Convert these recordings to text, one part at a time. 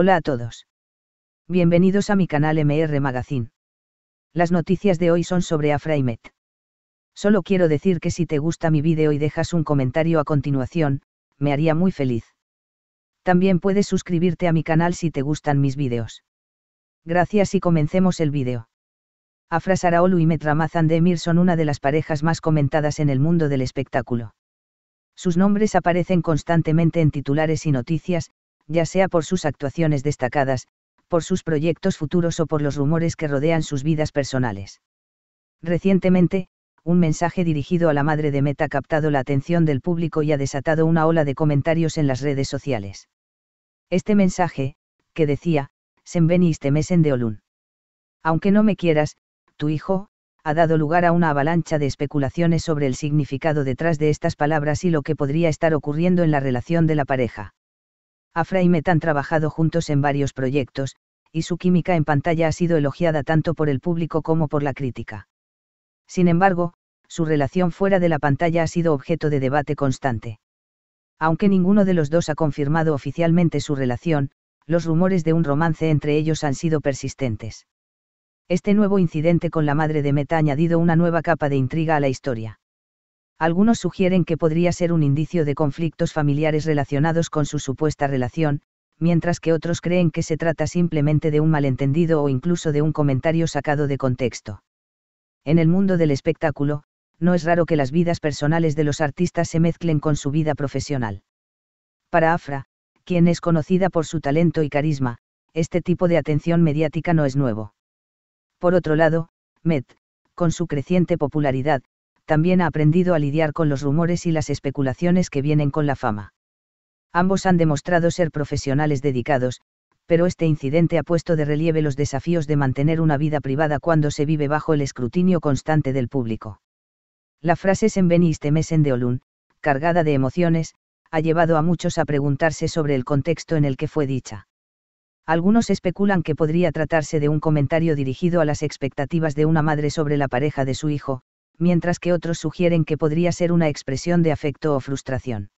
Hola a todos. Bienvenidos a mi canal MR Magazine. Las noticias de hoy son sobre Afraimet. Solo quiero decir que si te gusta mi vídeo y dejas un comentario a continuación, me haría muy feliz. También puedes suscribirte a mi canal si te gustan mis vídeos. Gracias y comencemos el vídeo. Afra Saraolu y Metramazan Demir son una de las parejas más comentadas en el mundo del espectáculo. Sus nombres aparecen constantemente en titulares y noticias, ya sea por sus actuaciones destacadas, por sus proyectos futuros o por los rumores que rodean sus vidas personales. Recientemente, un mensaje dirigido a la madre de Meta ha captado la atención del público y ha desatado una ola de comentarios en las redes sociales. Este mensaje, que decía, este istemesen de Olun. Aunque no me quieras, tu hijo, ha dado lugar a una avalancha de especulaciones sobre el significado detrás de estas palabras y lo que podría estar ocurriendo en la relación de la pareja. Afra y Met han trabajado juntos en varios proyectos, y su química en pantalla ha sido elogiada tanto por el público como por la crítica. Sin embargo, su relación fuera de la pantalla ha sido objeto de debate constante. Aunque ninguno de los dos ha confirmado oficialmente su relación, los rumores de un romance entre ellos han sido persistentes. Este nuevo incidente con la madre de Meta ha añadido una nueva capa de intriga a la historia algunos sugieren que podría ser un indicio de conflictos familiares relacionados con su supuesta relación, mientras que otros creen que se trata simplemente de un malentendido o incluso de un comentario sacado de contexto. En el mundo del espectáculo, no es raro que las vidas personales de los artistas se mezclen con su vida profesional. Para Afra, quien es conocida por su talento y carisma, este tipo de atención mediática no es nuevo. Por otro lado, Met, con su creciente popularidad, también ha aprendido a lidiar con los rumores y las especulaciones que vienen con la fama. Ambos han demostrado ser profesionales dedicados, pero este incidente ha puesto de relieve los desafíos de mantener una vida privada cuando se vive bajo el escrutinio constante del público. La frase Senbeni Istemesen de Olun, cargada de emociones, ha llevado a muchos a preguntarse sobre el contexto en el que fue dicha. Algunos especulan que podría tratarse de un comentario dirigido a las expectativas de una madre sobre la pareja de su hijo, mientras que otros sugieren que podría ser una expresión de afecto o frustración.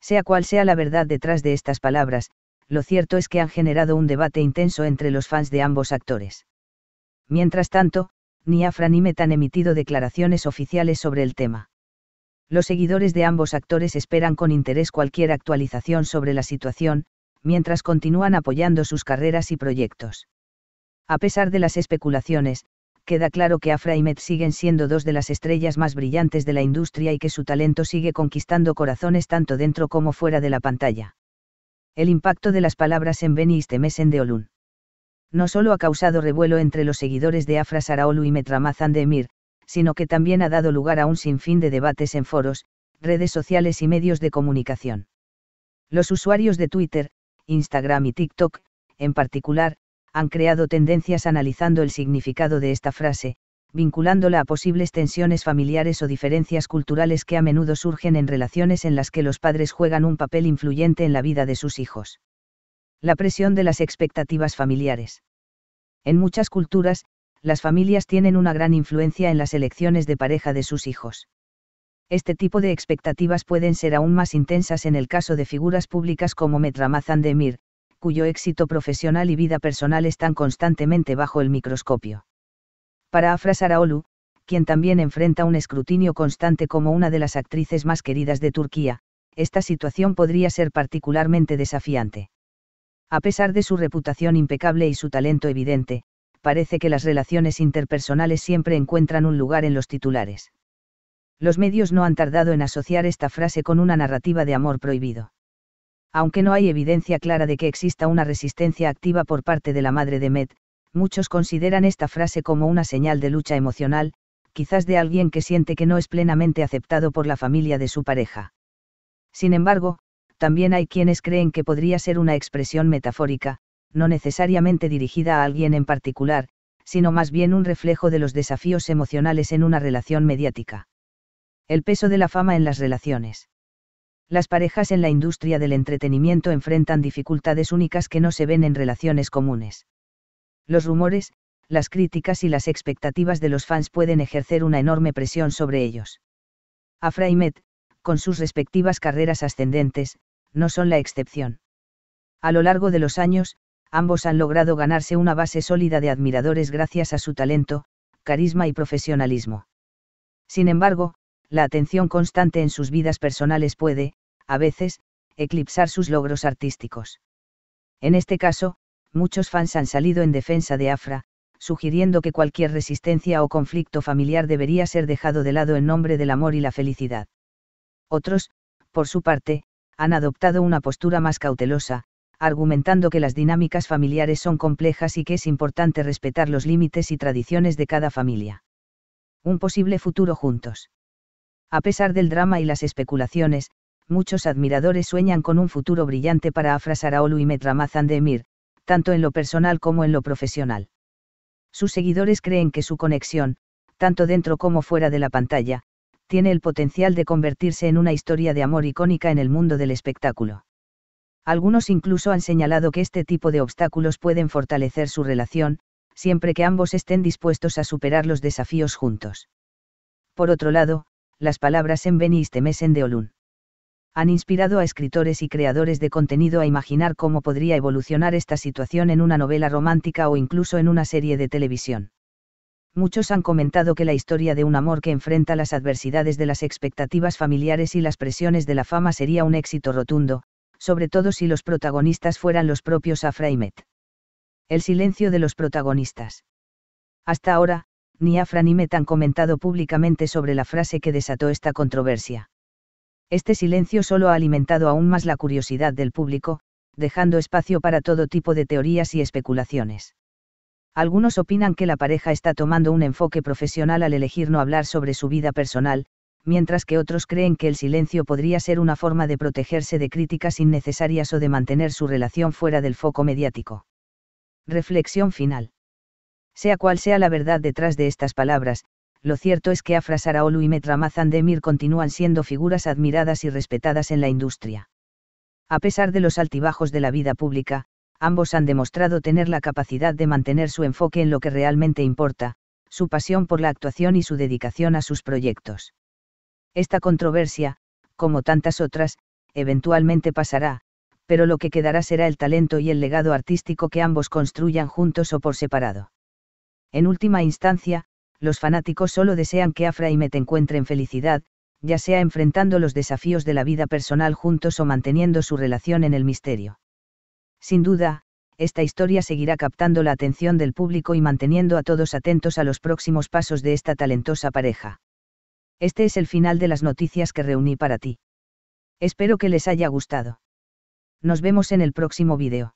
Sea cual sea la verdad detrás de estas palabras, lo cierto es que han generado un debate intenso entre los fans de ambos actores. Mientras tanto, ni Afra ni Met han emitido declaraciones oficiales sobre el tema. Los seguidores de ambos actores esperan con interés cualquier actualización sobre la situación, mientras continúan apoyando sus carreras y proyectos. A pesar de las especulaciones, queda claro que Afra y Met siguen siendo dos de las estrellas más brillantes de la industria y que su talento sigue conquistando corazones tanto dentro como fuera de la pantalla. El impacto de las palabras en Beni Istemesen de Olun. No solo ha causado revuelo entre los seguidores de Afra Saraolu y Metramazan de Emir, sino que también ha dado lugar a un sinfín de debates en foros, redes sociales y medios de comunicación. Los usuarios de Twitter, Instagram y TikTok, en particular, han creado tendencias analizando el significado de esta frase, vinculándola a posibles tensiones familiares o diferencias culturales que a menudo surgen en relaciones en las que los padres juegan un papel influyente en la vida de sus hijos. La presión de las expectativas familiares. En muchas culturas, las familias tienen una gran influencia en las elecciones de pareja de sus hijos. Este tipo de expectativas pueden ser aún más intensas en el caso de figuras públicas como Metramazan de cuyo éxito profesional y vida personal están constantemente bajo el microscopio. Para Afra Olu, quien también enfrenta un escrutinio constante como una de las actrices más queridas de Turquía, esta situación podría ser particularmente desafiante. A pesar de su reputación impecable y su talento evidente, parece que las relaciones interpersonales siempre encuentran un lugar en los titulares. Los medios no han tardado en asociar esta frase con una narrativa de amor prohibido. Aunque no hay evidencia clara de que exista una resistencia activa por parte de la madre de Met, muchos consideran esta frase como una señal de lucha emocional, quizás de alguien que siente que no es plenamente aceptado por la familia de su pareja. Sin embargo, también hay quienes creen que podría ser una expresión metafórica, no necesariamente dirigida a alguien en particular, sino más bien un reflejo de los desafíos emocionales en una relación mediática. El peso de la fama en las relaciones las parejas en la industria del entretenimiento enfrentan dificultades únicas que no se ven en relaciones comunes. Los rumores, las críticas y las expectativas de los fans pueden ejercer una enorme presión sobre ellos. Afra y con sus respectivas carreras ascendentes, no son la excepción. A lo largo de los años, ambos han logrado ganarse una base sólida de admiradores gracias a su talento, carisma y profesionalismo. Sin embargo, la atención constante en sus vidas personales puede, a veces, eclipsar sus logros artísticos. En este caso, muchos fans han salido en defensa de Afra, sugiriendo que cualquier resistencia o conflicto familiar debería ser dejado de lado en nombre del amor y la felicidad. Otros, por su parte, han adoptado una postura más cautelosa, argumentando que las dinámicas familiares son complejas y que es importante respetar los límites y tradiciones de cada familia. Un posible futuro juntos. A pesar del drama y las especulaciones, muchos admiradores sueñan con un futuro brillante para Afra Saraolu y Metramazan de Emir, tanto en lo personal como en lo profesional. Sus seguidores creen que su conexión, tanto dentro como fuera de la pantalla, tiene el potencial de convertirse en una historia de amor icónica en el mundo del espectáculo. Algunos incluso han señalado que este tipo de obstáculos pueden fortalecer su relación, siempre que ambos estén dispuestos a superar los desafíos juntos. Por otro lado, las palabras en Beni Istemes de Olun. Han inspirado a escritores y creadores de contenido a imaginar cómo podría evolucionar esta situación en una novela romántica o incluso en una serie de televisión. Muchos han comentado que la historia de un amor que enfrenta las adversidades de las expectativas familiares y las presiones de la fama sería un éxito rotundo, sobre todo si los protagonistas fueran los propios Afraimet. El silencio de los protagonistas. Hasta ahora, ni Afra ni Met han comentado públicamente sobre la frase que desató esta controversia. Este silencio solo ha alimentado aún más la curiosidad del público, dejando espacio para todo tipo de teorías y especulaciones. Algunos opinan que la pareja está tomando un enfoque profesional al elegir no hablar sobre su vida personal, mientras que otros creen que el silencio podría ser una forma de protegerse de críticas innecesarias o de mantener su relación fuera del foco mediático. Reflexión final. Sea cual sea la verdad detrás de estas palabras, lo cierto es que Afra Saraolu y Metramazan Demir continúan siendo figuras admiradas y respetadas en la industria. A pesar de los altibajos de la vida pública, ambos han demostrado tener la capacidad de mantener su enfoque en lo que realmente importa, su pasión por la actuación y su dedicación a sus proyectos. Esta controversia, como tantas otras, eventualmente pasará, pero lo que quedará será el talento y el legado artístico que ambos construyan juntos o por separado. En última instancia, los fanáticos solo desean que Afra y Met encuentren felicidad, ya sea enfrentando los desafíos de la vida personal juntos o manteniendo su relación en el misterio. Sin duda, esta historia seguirá captando la atención del público y manteniendo a todos atentos a los próximos pasos de esta talentosa pareja. Este es el final de las noticias que reuní para ti. Espero que les haya gustado. Nos vemos en el próximo video.